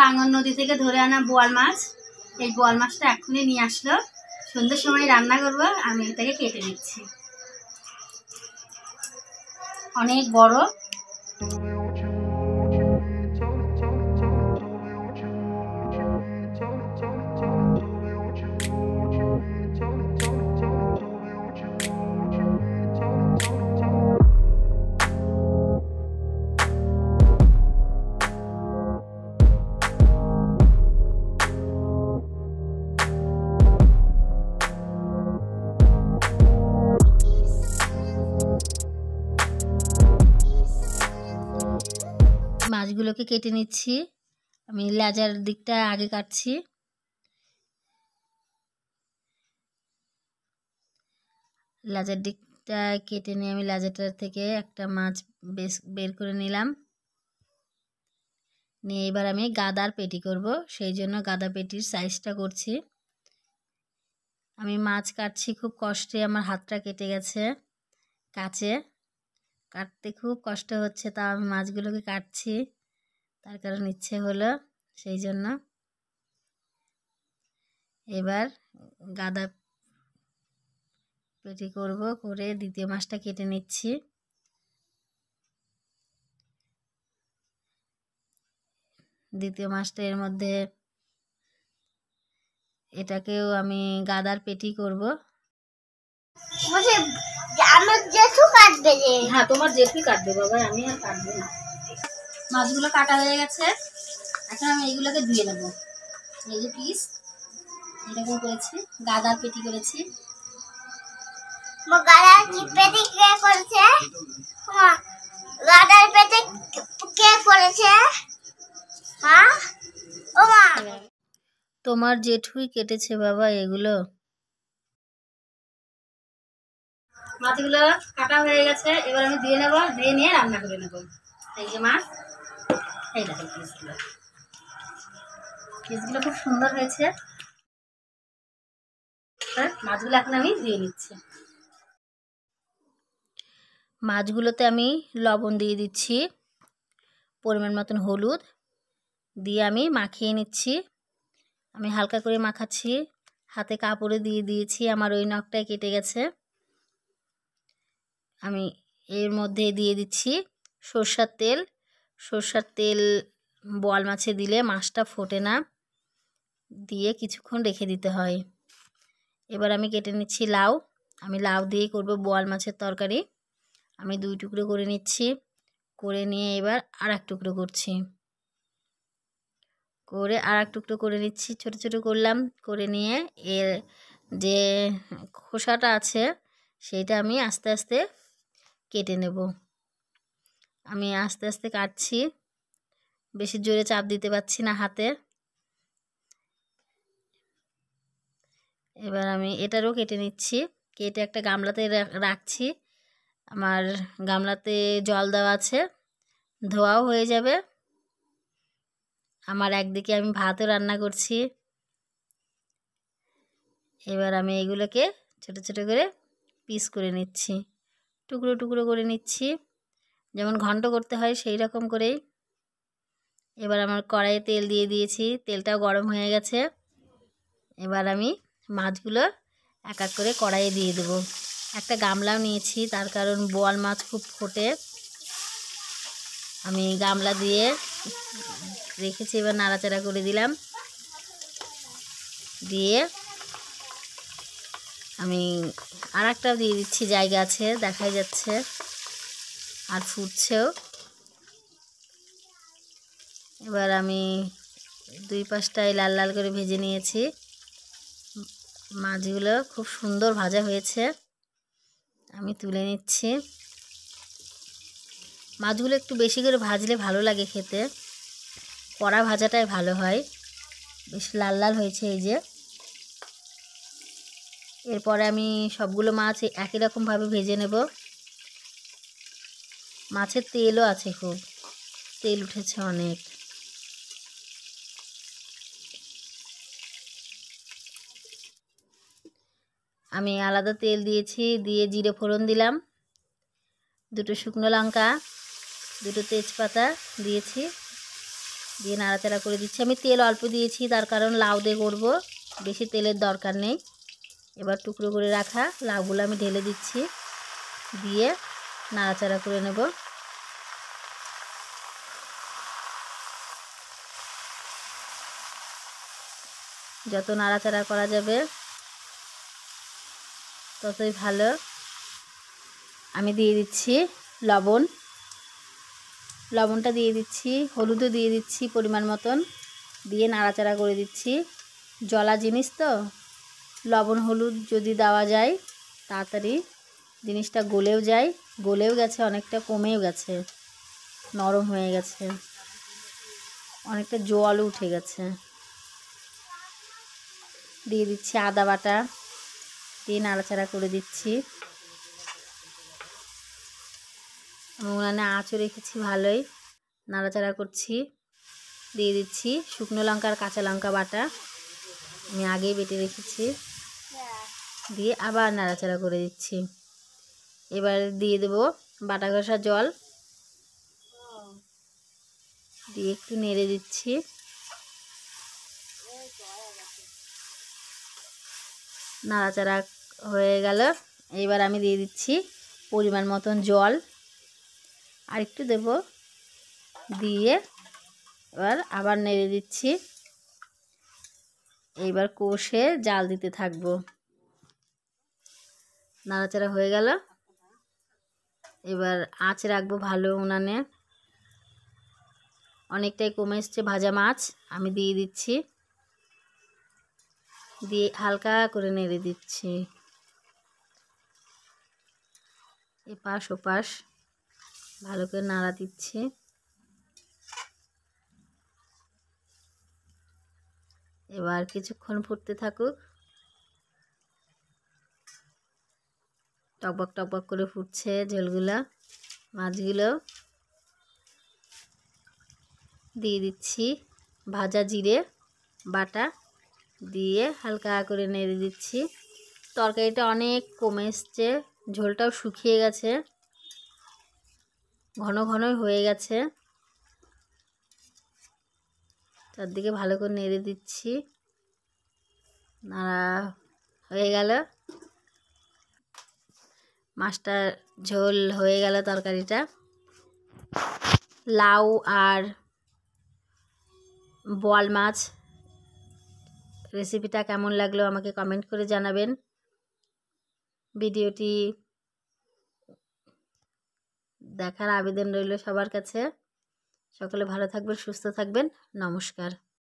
টাঙ্গন নদী থেকে ধরে আনা বোয়াল মাছ এই বোয়াল মাছটা এক্ষুনি নিয়ে আসলো সন্ধ্যের সময় রান্না করবো আমি এটাকে কেটে নিচ্ছি অনেক বড় মাছগুলোকে কেটে নিচ্ছি আমি লেজার দিকটা আগে কাটছি লাজার দিকটা কেটে নিয়ে আমি লেজারটার থেকে একটা মাছ বেশ বের করে নিলাম নিয়ে এবার আমি গাদার পেটি করব সেই জন্য গাদা পেটির সাইজটা করছি আমি মাছ কাটছি খুব কষ্টে আমার হাতটা কেটে গেছে কাছে কাটতে খুব কষ্ট হচ্ছে তা আমি মাছগুলোকে কাটছি তার কারণ ইচ্ছে হলো সেই জন্য এবার গাদা পেটি করব করে দ্বিতীয় মাছটা কেটে নিচ্ছি দ্বিতীয় মাসটা এর মধ্যে এটাকেও আমি গাদার পেটি করব আমার কাটবে হ্যাঁ তোমার জেঠু কাটবে বাবা আমি আর কাটবো না মাছগুলো কাটা হয়ে গেছে এখন আমি এইগুলোকে ধুয়ে নেবো এই যে পিস এরকম করেছি গাদার পেটি করেছি গাদার পেটি কে করেছে গাদার কে করেছে হ্যাঁ ও মা তোমার জেঠুই কেটেছে বাবা এগুলো মাছগুলো কাটা হয়ে গেছে এবার আমি ধুয়ে নেবো ধুয়ে নিয়ে রান্না করে নেবো এই যে মাছ এই দেখেন পিসগুলো পিসগুলো খুব সুন্দর হয়েছে হ্যাঁ, মাছগুলো এখন আমি দিয়ে নিচ্ছি মাছগুলোতে আমি লবণ দিয়ে দিচ্ছি পরিমাণ মতন হলুদ দিয়ে আমি মাখিয়ে নিচ্ছি আমি হালকা করে মাখাচ্ছি হাতে কাপড়ে দিয়ে দিয়েছি আমার ওই নখটাই কেটে গেছে আমি এর মধ্যে দিয়ে দিচ্ছি সর্ষার তেল সর্ষার তেল বোয়াল মাছে দিলে মাছটা ফোটে না দিয়ে কিছুক্ষণ রেখে দিতে হয় এবার আমি কেটে নিচ্ছি লাউ আমি লাউ দিয়ে করব বোয়াল মাছের তরকারি আমি দুই টুকরো করে নিচ্ছি করে নিয়ে এবার আর এক টুকরো করছি করে আর এক টুকরো করে নিচ্ছি ছোট ছোট করলাম করে নিয়ে এর যে খোসাটা আছে সেটা আমি আস্তে আস্তে কেটে নেব আমি আস্তে আস্তে কাটছি বেশি জোরে চাপ দিতে পারছি না হাতে এবার আমি এটারও কেটে নিচ্ছি কেটে একটা গামলাতে রাখছি আমার গামলাতে জল দেওয়া আছে ধোয়াও হয়ে যাবে আমার একদিকে আমি ভাতও রান্না করছি এবার আমি এগুলোকে ছোট ছোট করে পিস করে নিচ্ছি টুকরো টুকরো করে নিচ্ছি যেমন ঘন্ট করতে হয় সেই রকম করেই এবার আমার কড়াইয়ে তেল দিয়ে দিয়েছি তেলটাও গরম হয়ে গেছে এবার আমি মাছগুলো এক এক করে কড়াইয়ে দিয়ে দেবো একটা গামলাও নিয়েছি তার কারণ বোয়াল মাছ খুব ফোটে আমি গামলা দিয়ে রেখেছি এবার নাড়াচাড়া করে দিলাম দিয়ে আমি আর দিয়ে দিচ্ছি জায়গা আছে দেখাই যাচ্ছে আর ফুটছেও এবার আমি দুই পাশটায় লাল লাল করে ভেজে নিয়েছি মাছগুলো খুব সুন্দর ভাজা হয়েছে আমি তুলে নিচ্ছি মাছগুলো একটু বেশি করে ভাজলে ভালো লাগে খেতে কড়া ভাজাটাই ভালো হয় বেশ লাল লাল হয়েছে এই যে এরপরে আমি সবগুলো মাছ একই রকমভাবে ভেজে নেব মাছের তেলও আছে খুব তেল উঠেছে অনেক আমি আলাদা তেল দিয়েছি দিয়ে জিরে ফোড়ন দিলাম দুটো শুকনো লঙ্কা দুটো তেজপাতা দিয়েছি দিয়ে নাড়াচাড়া করে দিচ্ছি আমি তেল অল্প দিয়েছি তার কারণ লাউ দিয়ে করব বেশি তেলের দরকার নেই এবার টুকরো করে রাখা লাউগুলো আমি ঢেলে দিচ্ছি দিয়ে নাড়াচাড়া করে নেব যত নাড়াচাড়া করা যাবে ততই ভালো আমি দিয়ে দিচ্ছি লবণ লবণটা দিয়ে দিচ্ছি হলুদও দিয়ে দিচ্ছি পরিমাণ মতন দিয়ে নাড়াচাড়া করে দিচ্ছি জলা জিনিস তো লবণ হলুদ যদি দেওয়া যায় তাড়াতাড়ি জিনিসটা গলেও যায় গলেও গেছে অনেকটা কমেও গেছে নরম হয়ে গেছে অনেকটা জলও উঠে গেছে দিয়ে দিচ্ছি আদা বাটা দিয়ে নাড়াচাড়া করে দিচ্ছি আমি উনানে আঁচও রেখেছি ভালোই নাড়াচাড়া করছি দিয়ে দিচ্ছি শুকনো লঙ্কার কাঁচা লঙ্কা বাটা আমি আগেই বেটে রেখেছি দিয়ে আবার নাড়াচাড়া করে দিচ্ছি এবার দিয়ে দেবো বাটা ঘষা জল দিয়ে একটু নেড়ে দিচ্ছি নাড়াচাড়া হয়ে গেল এবার আমি দিয়ে দিচ্ছি পরিমাণ মতন জল আর একটু দেব দিয়ে এবার আবার নেড়ে দিচ্ছি এইবার কষে জাল দিতে থাকবো নাড়াচাড়া হয়ে গেল এবার আঁচ রাখবো ভালো উনানে অনেকটাই কমে এসছে ভাজা মাছ আমি দিয়ে দিচ্ছি দিয়ে হালকা করে নেড়ে দিচ্ছি এপাশ ওপাশ ভালো করে নাড়া দিচ্ছি এবার কিছুক্ষণ ফুটতে থাকুক টকবক টকবক করে ফুটছে ঝোলগুলো মাছগুলো দিয়ে দিচ্ছি ভাজা জিরে বাটা দিয়ে হালকা করে নেড়ে দিচ্ছি তরকারিটা অনেক কমে এসছে ঝোলটাও শুকিয়ে গেছে ঘন ঘন হয়ে গেছে চারদিকে ভালো করে নেড়ে দিচ্ছি নাড়া হয়ে গেল মাছটা ঝোল হয়ে গেল তরকারিটা লাউ আর বোয়াল মাছ রেসিপিটা কেমন লাগলো আমাকে কমেন্ট করে জানাবেন ভিডিওটি দেখার আবেদন রইল সবার কাছে সকলে ভালো থাকবেন সুস্থ থাকবেন নমস্কার